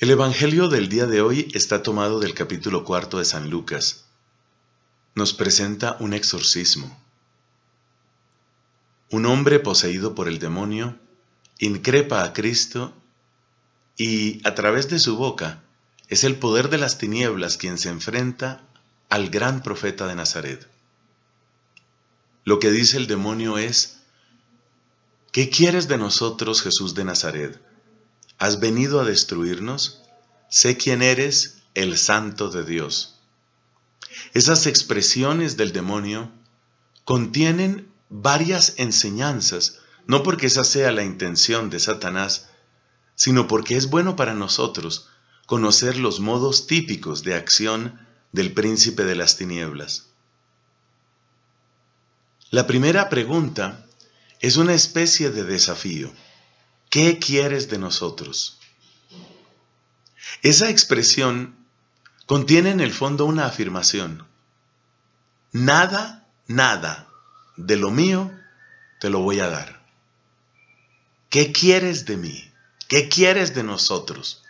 El Evangelio del día de hoy está tomado del capítulo cuarto de San Lucas. Nos presenta un exorcismo. Un hombre poseído por el demonio increpa a Cristo y a través de su boca es el poder de las tinieblas quien se enfrenta al gran profeta de Nazaret. Lo que dice el demonio es, ¿qué quieres de nosotros, Jesús de Nazaret? ¿Has venido a destruirnos? Sé quién eres, el santo de Dios. Esas expresiones del demonio contienen varias enseñanzas, no porque esa sea la intención de Satanás, sino porque es bueno para nosotros conocer los modos típicos de acción del príncipe de las tinieblas. La primera pregunta es una especie de desafío. ¿qué quieres de nosotros? Esa expresión contiene en el fondo una afirmación. Nada, nada de lo mío te lo voy a dar. ¿Qué quieres de mí? ¿Qué quieres de nosotros?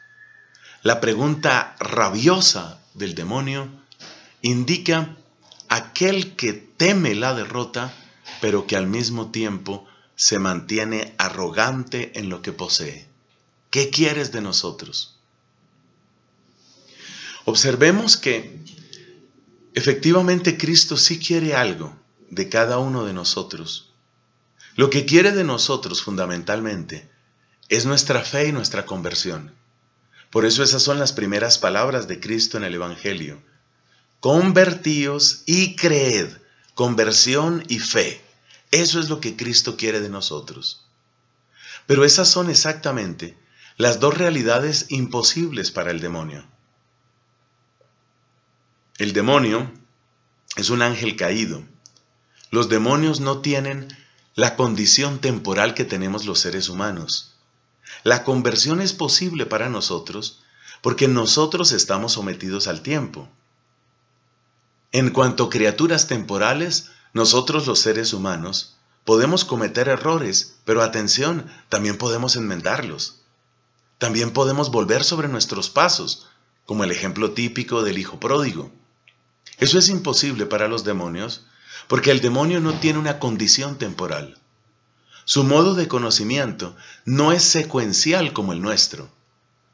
La pregunta rabiosa del demonio indica aquel que teme la derrota, pero que al mismo tiempo se mantiene arrogante en lo que posee. ¿Qué quieres de nosotros? Observemos que efectivamente Cristo sí quiere algo de cada uno de nosotros. Lo que quiere de nosotros fundamentalmente es nuestra fe y nuestra conversión. Por eso esas son las primeras palabras de Cristo en el Evangelio. Convertíos y creed, conversión y fe. Eso es lo que Cristo quiere de nosotros. Pero esas son exactamente las dos realidades imposibles para el demonio. El demonio es un ángel caído. Los demonios no tienen la condición temporal que tenemos los seres humanos. La conversión es posible para nosotros porque nosotros estamos sometidos al tiempo. En cuanto a criaturas temporales, nosotros los seres humanos podemos cometer errores, pero atención, también podemos enmendarlos. También podemos volver sobre nuestros pasos, como el ejemplo típico del hijo pródigo. Eso es imposible para los demonios, porque el demonio no tiene una condición temporal. Su modo de conocimiento no es secuencial como el nuestro.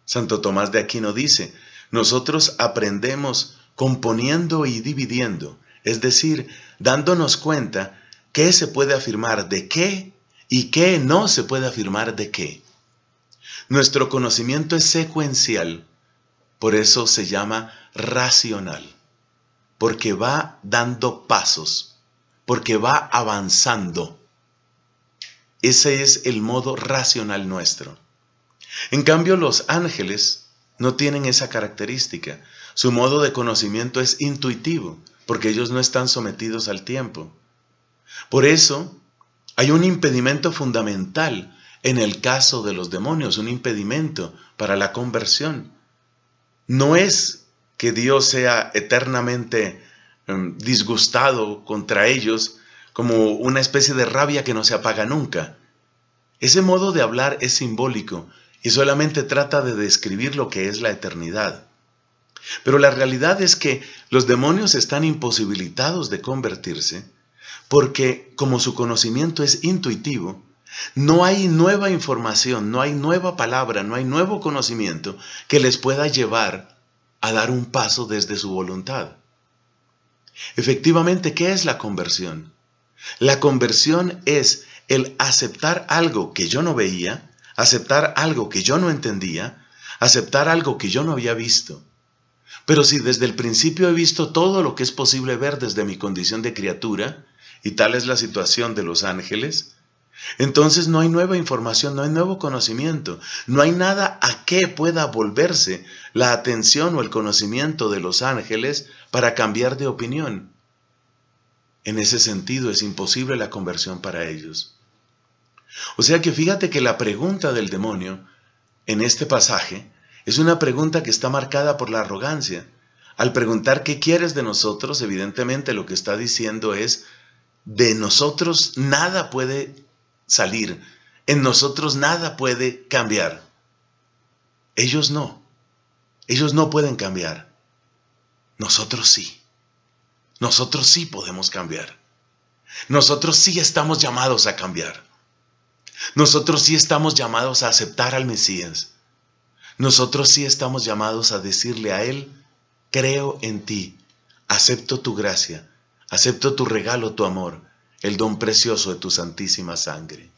Santo Tomás de Aquino dice, nosotros aprendemos componiendo y dividiendo, es decir, dándonos cuenta qué se puede afirmar de qué y qué no se puede afirmar de qué. Nuestro conocimiento es secuencial, por eso se llama racional, porque va dando pasos, porque va avanzando. Ese es el modo racional nuestro. En cambio, los ángeles no tienen esa característica. Su modo de conocimiento es intuitivo, porque ellos no están sometidos al tiempo. Por eso, hay un impedimento fundamental en el caso de los demonios, un impedimento para la conversión. No es que Dios sea eternamente em, disgustado contra ellos como una especie de rabia que no se apaga nunca. Ese modo de hablar es simbólico y solamente trata de describir lo que es la eternidad. Pero la realidad es que los demonios están imposibilitados de convertirse porque como su conocimiento es intuitivo, no hay nueva información, no hay nueva palabra, no hay nuevo conocimiento que les pueda llevar a dar un paso desde su voluntad. Efectivamente, ¿qué es la conversión? La conversión es el aceptar algo que yo no veía, aceptar algo que yo no entendía, aceptar algo que yo no había visto pero si desde el principio he visto todo lo que es posible ver desde mi condición de criatura, y tal es la situación de los ángeles, entonces no hay nueva información, no hay nuevo conocimiento, no hay nada a qué pueda volverse la atención o el conocimiento de los ángeles para cambiar de opinión. En ese sentido es imposible la conversión para ellos. O sea que fíjate que la pregunta del demonio en este pasaje es una pregunta que está marcada por la arrogancia. Al preguntar qué quieres de nosotros, evidentemente lo que está diciendo es, de nosotros nada puede salir, en nosotros nada puede cambiar. Ellos no, ellos no pueden cambiar. Nosotros sí, nosotros sí podemos cambiar. Nosotros sí estamos llamados a cambiar. Nosotros sí estamos llamados a aceptar al Mesías. Nosotros sí estamos llamados a decirle a Él, creo en ti, acepto tu gracia, acepto tu regalo, tu amor, el don precioso de tu santísima sangre.